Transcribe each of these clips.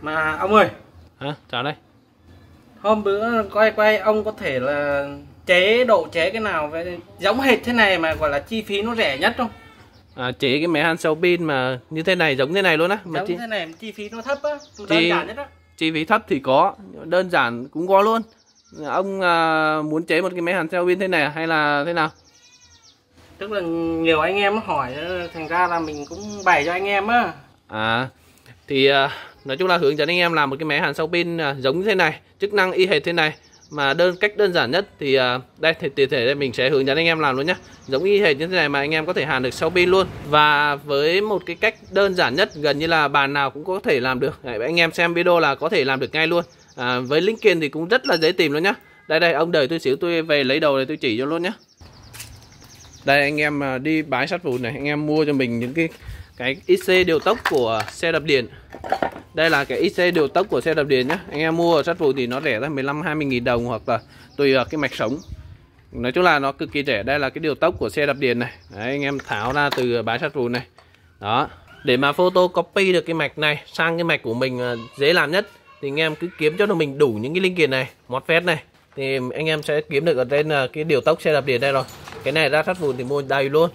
mà ông ơi hả chào đây hôm bữa quay quay ông có thể là chế độ chế cái nào về giống hệt thế này mà gọi là chi phí nó rẻ nhất không à, chế cái máy han sáu pin mà như thế này giống thế này luôn á mà giống chi... thế này chi phí nó thấp á đơn chi... giản nhất á chi phí thấp thì có đơn giản cũng có luôn ông à, muốn chế một cái máy hàn sáu pin thế này à, hay là thế nào tức là nhiều anh em hỏi thành ra là mình cũng bày cho anh em á à thì à, nói chung là hướng dẫn anh em làm một cái máy hàn sau pin à, giống thế này chức năng y hệt thế này mà đơn cách đơn giản nhất thì à, đây thì tiện thể đây mình sẽ hướng dẫn anh em làm luôn nhé giống y hệt như thế này mà anh em có thể hàn được sau pin luôn và với một cái cách đơn giản nhất gần như là bàn nào cũng có thể làm được Đấy, anh em xem video là có thể làm được ngay luôn à, với linh kiện thì cũng rất là dễ tìm luôn nhá đây đây ông đợi tôi xíu tôi về lấy đầu này tôi chỉ cho luôn nhé đây anh em à, đi bãi sắt vụn này anh em mua cho mình những cái cái IC điều tốc của xe đạp điện đây là cái XC điều tốc của xe đạp điện nhá. Anh em mua ở sát vụ thì nó rẻ ra 15 20 nghìn đồng hoặc là tùy vào cái mạch sống. Nói chung là nó cực kỳ rẻ. Đây là cái điều tốc của xe đạp điện này. Đấy, anh em tháo ra từ bãi sát vụ này. Đó. Để mà photo copy được cái mạch này sang cái mạch của mình à, dễ làm nhất thì anh em cứ kiếm cho mình đủ những cái linh kiện này, mót phép này thì anh em sẽ kiếm được ở trên à, cái điều tốc xe đạp điện đây rồi. Cái này ra sát vụ thì mua đầy luôn.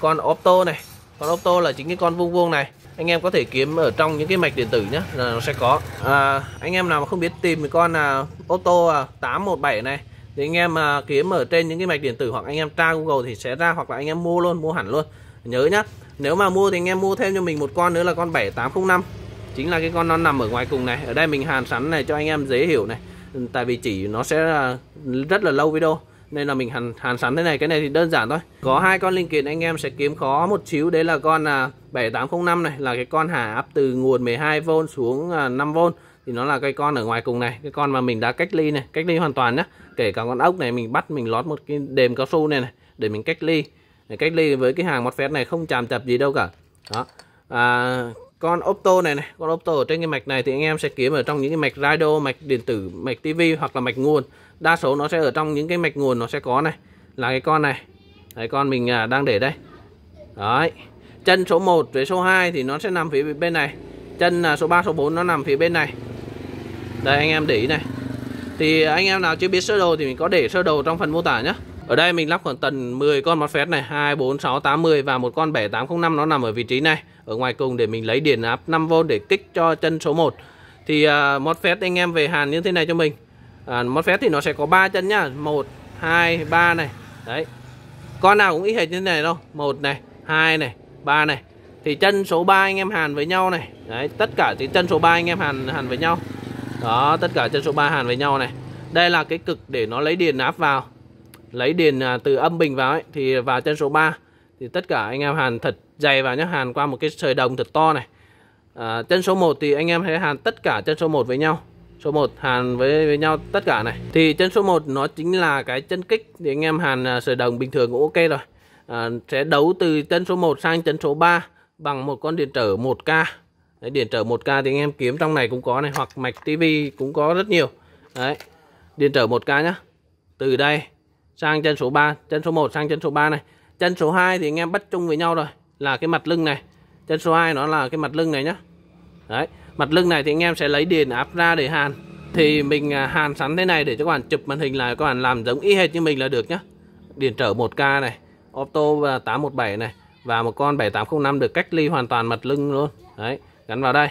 Con Opto này, con Opto là chính cái con vuông vuông này anh em có thể kiếm ở trong những cái mạch điện tử nhé là nó sẽ có à, anh em nào mà không biết tìm thì con là ô tô 817 à, này thì anh em à, kiếm ở trên những cái mạch điện tử hoặc anh em tra Google thì sẽ ra hoặc là anh em mua luôn mua hẳn luôn nhớ nhá nếu mà mua thì anh em mua thêm cho mình một con nữa là con 7805 chính là cái con nó nằm ở ngoài cùng này ở đây mình hàn sẵn này cho anh em dễ hiểu này ừ, tại vì chỉ nó sẽ à, rất là lâu video nên là mình hàn hàn sẵn thế này cái này thì đơn giản thôi có hai con linh kiện anh em sẽ kiếm khó một xíu đấy là con là 7805 này là cái con hạ áp từ nguồn 12V xuống 5V à, thì nó là cái con ở ngoài cùng này cái con mà mình đã cách ly này cách ly hoàn toàn nhá kể cả con ốc này mình bắt mình lót một cái đệm cao su này này để mình cách ly để cách ly với cái hàng một phép này không chạm chập gì đâu cả đó à, con opto này này con opto ở trên cái mạch này thì anh em sẽ kiếm ở trong những cái mạch radio mạch điện tử mạch tivi hoặc là mạch nguồn đa số nó sẽ ở trong những cái mạch nguồn nó sẽ có này là cái con này cái con mình à, đang để đây đấy chân số 1 với số 2 thì nó sẽ nằm phía bên này chân à, số 3 số 4 nó nằm phía bên này đây anh em để ý này thì anh em nào chưa biết sơ đồ thì mình có để sơ đồ trong phần mô tả nhé ở đây mình lắp khoảng tầng 10 con mặt phép này 2, 4, 6, 8, 10 và một con 7805 nó nằm ở vị trí này ở ngoài cùng để mình lấy điện áp 5V để kích cho chân số 1 thì uh, à, MOSFET anh em về hàn như thế này cho mình uh, à, MOSFET thì nó sẽ có 3 chân nhá 1, 2, 3 này đấy con nào cũng y hệt như thế này đâu 1 này, 2 này, 3 này thì chân số 3 anh em hàn với nhau này đấy tất cả thì chân số 3 anh em hàn hàn với nhau đó tất cả chân số 3 hàn với nhau này đây là cái cực để nó lấy điện áp vào lấy điện à, từ âm bình vào ấy, thì vào chân số 3 thì tất cả anh em hàn thật dày vào nhé hàn qua một cái sợi đồng thật to này à, chân số 1 thì anh em hãy hàn tất cả chân số 1 với nhau số 1 hàn với, với nhau tất cả này thì chân số 1 nó chính là cái chân kích thì anh em hàn sợi à, đồng bình thường cũng ok rồi à, sẽ đấu từ chân số 1 sang chân số 3 bằng một con điện trở 1k đấy, điện trở 1k thì anh em kiếm trong này cũng có này hoặc mạch tivi cũng có rất nhiều đấy điện trở 1k nhá từ đây sang chân số 3 chân số 1 sang chân số 3 này chân số 2 thì anh em bắt chung với nhau rồi là cái mặt lưng này chân số 2 nó là cái mặt lưng này nhá đấy mặt lưng này thì anh em sẽ lấy điện áp ra để hàn thì mình à, hàn sẵn thế này để cho các bạn chụp màn hình lại các bạn làm giống y hệt như mình là được nhá điện trở 1K này Opto 817 này và một con 7805 được cách ly hoàn toàn mặt lưng luôn đấy gắn vào đây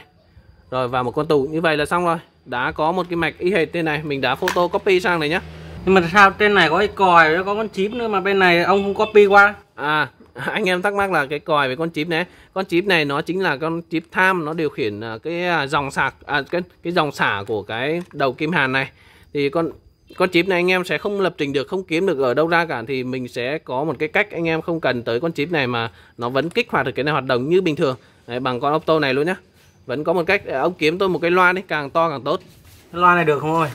rồi và một con tủ như vậy là xong rồi đã có một cái mạch y hệt thế này mình đã photocopy sang này nhá nhưng mà sao trên này có cái còi nó có con chip nữa mà bên này ông không copy qua à anh em thắc mắc là cái còi với con chip này con chip này nó chính là con chip tham nó điều khiển à, cái à, dòng sạc à, cái cái dòng xả của cái đầu kim hàn này thì con con chip này anh em sẽ không lập trình được không kiếm được ở đâu ra cả thì mình sẽ có một cái cách anh em không cần tới con chip này mà nó vẫn kích hoạt được cái này hoạt động như bình thường Đấy, bằng con opto này luôn nhá vẫn có một cách à, ông kiếm tôi một cái loa đi càng to càng tốt loa này được không ơi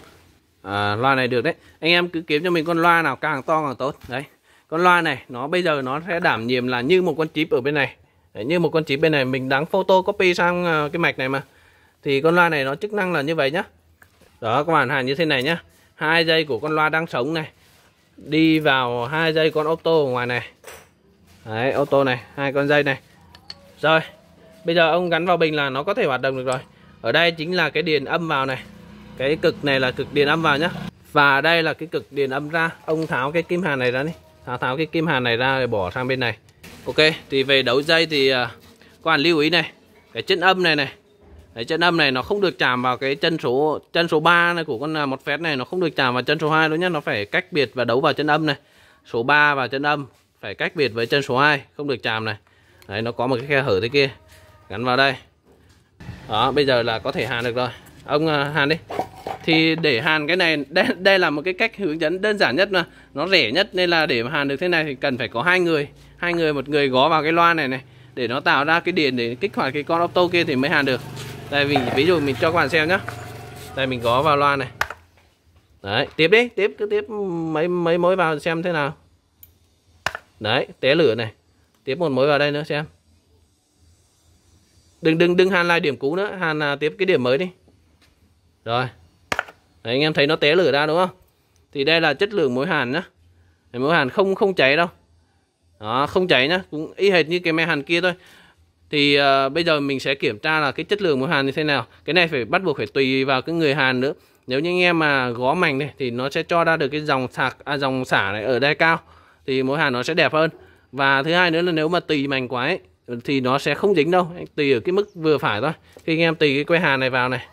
à, loa này được đấy anh em cứ kiếm cho mình con loa nào càng to càng tốt đấy con loa này nó bây giờ nó sẽ đảm nhiệm là như một con chip ở bên này đấy, như một con chip bên này mình đáng copy sang ờ, cái mạch này mà thì con loa này nó chức năng là như vậy nhá đó các bạn hàng như thế này nhá hai dây của con loa đang sống này đi vào hai dây con ô tô ở ngoài này đấy ô tô này hai con dây này rồi bây giờ ông gắn vào bình là nó có thể hoạt động được rồi ở đây chính là cái điền âm vào này cái cực này là cực điện âm vào nhá và đây là cái cực điện âm ra ông tháo cái kim hàn này ra đi tháo tháo cái kim hàn này ra rồi bỏ sang bên này ok thì về đấu dây thì à, các bạn lưu ý này cái chân âm này này cái chân âm này nó không được chạm vào cái chân số chân số 3 này của con à, một phép này nó không được chạm vào chân số 2 đâu nhá nó phải cách biệt và đấu vào chân âm này số 3 và chân âm phải cách biệt với chân số 2 không được chạm này đấy nó có một cái khe hở thế kia gắn vào đây đó bây giờ là có thể hàn được rồi ông à, hàn đi thì để hàn cái này đây, đây là một cái cách hướng dẫn đơn giản nhất mà nó rẻ nhất nên là để mà hàn được thế này thì cần phải có hai người hai người một người gó vào cái loa này này để nó tạo ra cái điện để kích hoạt cái con auto kia thì mới hàn được đây mình ví dụ mình cho các bạn xem nhá đây mình gó vào loa này đấy tiếp đi tiếp cứ tiếp mấy mấy mối vào xem thế nào đấy té lửa này tiếp một mối vào đây nữa xem đừng đừng đừng hàn lại điểm cũ nữa hàn à, tiếp cái điểm mới đi rồi Đấy, anh em thấy nó té lửa ra đúng không? Thì đây là chất lượng mối hàn nhá. Mối hàn không không cháy đâu. Đó, không cháy nhá, cũng y hệt như cái mẹ hàn kia thôi. Thì uh, bây giờ mình sẽ kiểm tra là cái chất lượng mối hàn như thế nào. Cái này phải bắt buộc phải tùy vào cái người hàn nữa. Nếu như anh em mà gõ mảnh này thì nó sẽ cho ra được cái dòng sạc à, dòng xả này ở đây cao thì mối hàn nó sẽ đẹp hơn. Và thứ hai nữa là nếu mà tùy mảnh quá ấy, thì nó sẽ không dính đâu, tùy ở cái mức vừa phải thôi. Khi anh em tùy cái que hàn này vào này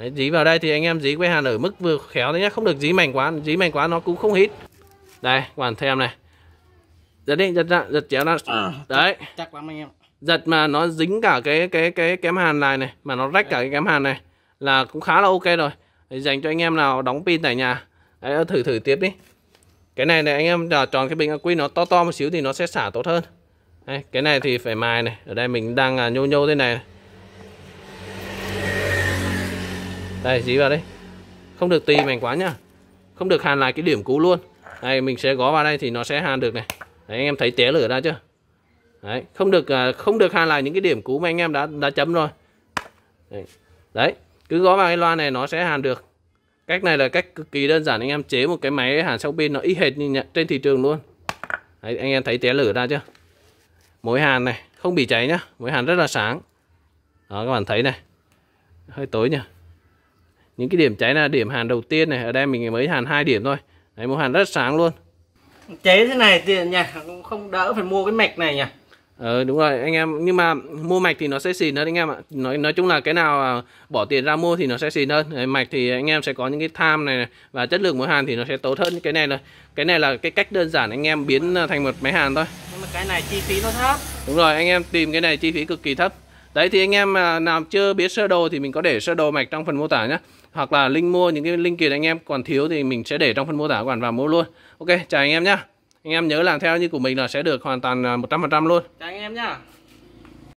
Đấy, dí vào đây thì anh em dí quay hàn ở mức vừa khéo đấy nhá không được dí mạnh quá dí mạnh quá nó cũng không hít đây quản thêm này giật đi giật ra giật chéo ra à, đấy chắc lắm anh em giật mà nó dính cả cái cái cái kém hàn này này mà nó rách đấy. cả cái kém hàn này là cũng khá là ok rồi đấy, dành cho anh em nào đóng pin tại nhà đấy, thử thử tiếp đi cái này này anh em tròn cái bình aqua nó to to một xíu thì nó sẽ xả tốt hơn đấy, cái này thì phải mài này ở đây mình đang à, nhô nhô thế này, này đây dí vào đây không được tì mảnh quá nhá không được hàn lại cái điểm cũ luôn đây mình sẽ gó vào đây thì nó sẽ hàn được này đấy anh em thấy té lửa ra chưa đấy không được à, không được hàn lại những cái điểm cũ mà anh em đã đã chấm rồi đấy, đấy. cứ gó vào cái loa này nó sẽ hàn được cách này là cách cực kỳ đơn giản anh em chế một cái máy hàn sau pin nó y hệt như trên thị trường luôn đấy, anh em thấy té lửa ra chưa mối hàn này không bị cháy nhá mối hàn rất là sáng đó các bạn thấy này hơi tối nhỉ những cái điểm cháy là điểm hàn đầu tiên này ở đây mình mới hàn hai điểm thôi đấy một hàn rất sáng luôn chế thế này tiền nhà không đỡ phải mua cái mạch này nhỉ Ờ đúng rồi anh em nhưng mà mua mạch thì nó sẽ xịn hơn anh em ạ. Nói nói chung là cái nào à, bỏ tiền ra mua thì nó sẽ xịn hơn. mạch thì anh em sẽ có những cái tham này, này và chất lượng mỗi hàn thì nó sẽ tốt hơn cái này là cái này là cái cách đơn giản anh em biến à, thành một máy hàn thôi. Nhưng mà cái này chi phí nó thấp. Đúng rồi, anh em tìm cái này chi phí cực kỳ thấp đấy thì anh em à, nào chưa biết sơ đồ thì mình có để sơ đồ mạch trong phần mô tả nhé hoặc là link mua những cái linh kiện anh em còn thiếu thì mình sẽ để trong phần mô tả của bạn vào mua luôn ok chào anh em nhá anh em nhớ làm theo như của mình là sẽ được hoàn toàn 100% à, luôn chào anh em nhá